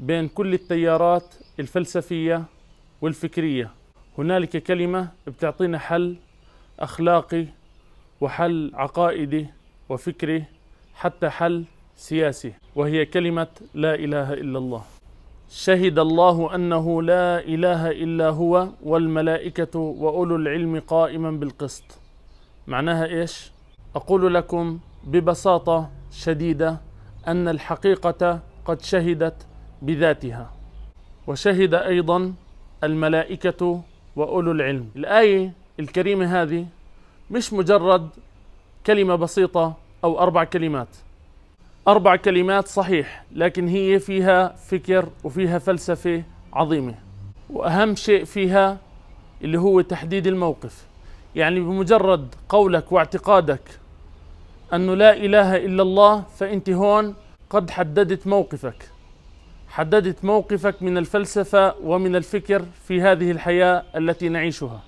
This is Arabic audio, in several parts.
بين كل التيارات الفلسفية والفكرية هنالك كلمة بتعطينا حل أخلاقي وحل عقائدي وفكري حتى حل سياسي وهي كلمة لا إله إلا الله شهد الله أنه لا إله إلا هو والملائكة وأولو العلم قائما بالقسط معناها إيش؟ أقول لكم ببساطة شديدة أن الحقيقة قد شهدت بذاتها وشهد أيضا الملائكة وأولو العلم الآية الكريمة هذه مش مجرد كلمة بسيطة أو أربع كلمات أربع كلمات صحيح لكن هي فيها فكر وفيها فلسفة عظيمة وأهم شيء فيها اللي هو تحديد الموقف يعني بمجرد قولك واعتقادك أنه لا إله إلا الله فأنت هون قد حددت موقفك حددت موقفك من الفلسفة ومن الفكر في هذه الحياة التي نعيشها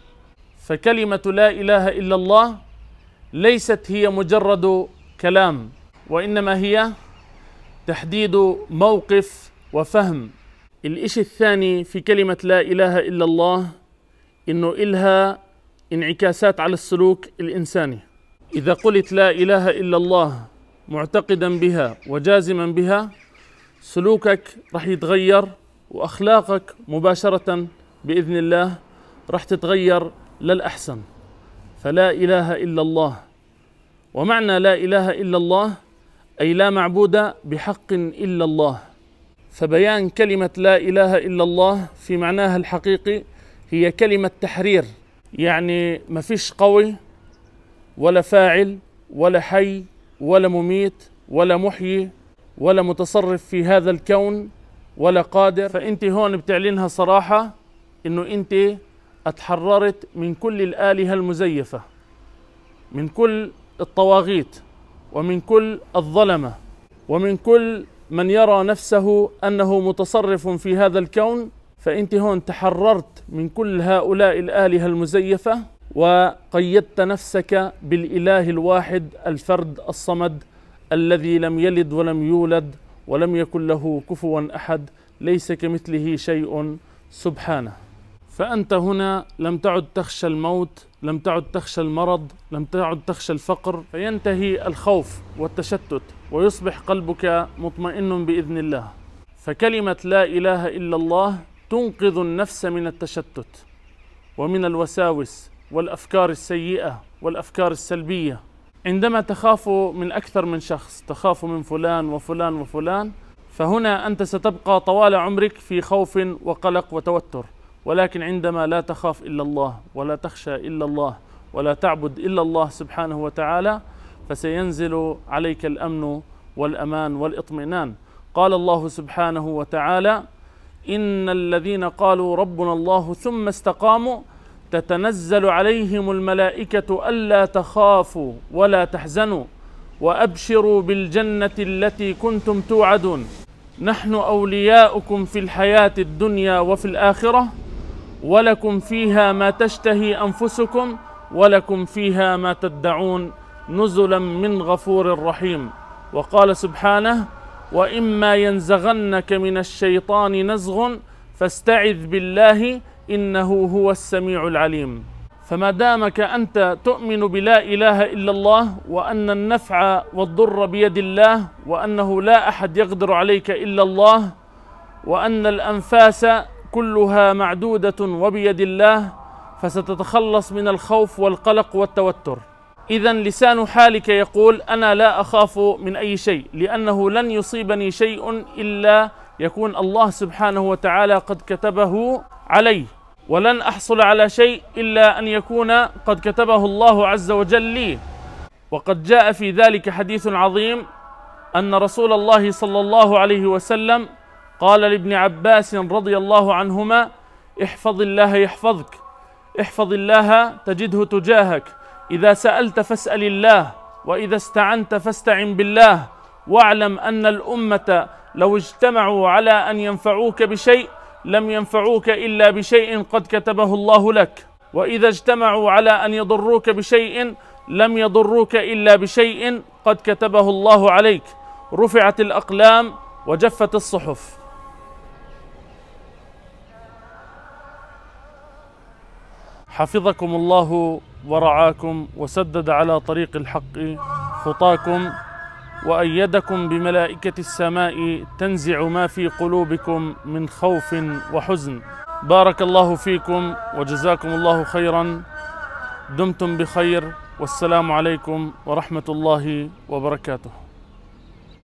فكلمة لا إله إلا الله ليست هي مجرد كلام وإنما هي تحديد موقف وفهم الإشي الثاني في كلمة لا إله إلا الله إنه إلها انعكاسات على السلوك الإنساني إذا قلت لا إله إلا الله معتقدا بها وجازما بها سلوكك راح يتغير واخلاقك مباشره باذن الله راح تتغير للاحسن فلا اله الا الله ومعنى لا اله الا الله اي لا معبود بحق الا الله فبيان كلمه لا اله الا الله في معناها الحقيقي هي كلمه تحرير يعني ما فيش قوي ولا فاعل ولا حي ولا مميت ولا محيي ولا متصرف في هذا الكون ولا قادر فأنت هون بتعلنها صراحة أنه أنت اتحررت من كل الآلهة المزيفة من كل الطواغيت ومن كل الظلمة ومن كل من يرى نفسه أنه متصرف في هذا الكون فأنت هون تحررت من كل هؤلاء الآلهة المزيفة وقيدت نفسك بالإله الواحد الفرد الصمد الذي لم يلد ولم يولد ولم يكن له كفوا احد ليس كمثله شيء سبحانه فانت هنا لم تعد تخشى الموت لم تعد تخشى المرض لم تعد تخشى الفقر فينتهي الخوف والتشتت ويصبح قلبك مطمئن باذن الله فكلمه لا اله الا الله تنقذ النفس من التشتت ومن الوساوس والافكار السيئه والافكار السلبيه عندما تخاف من أكثر من شخص تخاف من فلان وفلان وفلان فهنا أنت ستبقى طوال عمرك في خوف وقلق وتوتر ولكن عندما لا تخاف إلا الله ولا تخشى إلا الله ولا تعبد إلا الله سبحانه وتعالى فسينزل عليك الأمن والأمان والإطمئنان قال الله سبحانه وتعالى إن الذين قالوا ربنا الله ثم استقاموا تتنزل عليهم الملائكة ألا تخافوا ولا تحزنوا وأبشروا بالجنة التي كنتم توعدون نحن أولياؤكم في الحياة الدنيا وفي الآخرة ولكم فيها ما تشتهي أنفسكم ولكم فيها ما تدعون نزلا من غفور رحيم وقال سبحانه وإما ينزغنك من الشيطان نزغ فاستعذ بالله إنه هو السميع العليم فما دامك أنت تؤمن بلا إله إلا الله وأن النفع والضر بيد الله وأنه لا أحد يقدر عليك إلا الله وأن الأنفاس كلها معدودة وبيد الله فستتخلص من الخوف والقلق والتوتر إذا لسان حالك يقول أنا لا أخاف من أي شيء لأنه لن يصيبني شيء إلا يكون الله سبحانه وتعالى قد كتبه عليه ولن أحصل على شيء إلا أن يكون قد كتبه الله عز وجل لي وقد جاء في ذلك حديث عظيم أن رسول الله صلى الله عليه وسلم قال لابن عباس رضي الله عنهما احفظ الله يحفظك احفظ الله تجده تجاهك إذا سألت فاسأل الله وإذا استعنت فاستعن بالله واعلم أن الأمة لو اجتمعوا على أن ينفعوك بشيء لم ينفعوك إلا بشيء قد كتبه الله لك وإذا اجتمعوا على أن يضروك بشيء لم يضروك إلا بشيء قد كتبه الله عليك رفعت الأقلام وجفت الصحف حفظكم الله ورعاكم وسدد على طريق الحق خطاكم وايدكم بملائكه السماء تنزع ما في قلوبكم من خوف وحزن بارك الله فيكم وجزاكم الله خيرا دمتم بخير والسلام عليكم ورحمه الله وبركاته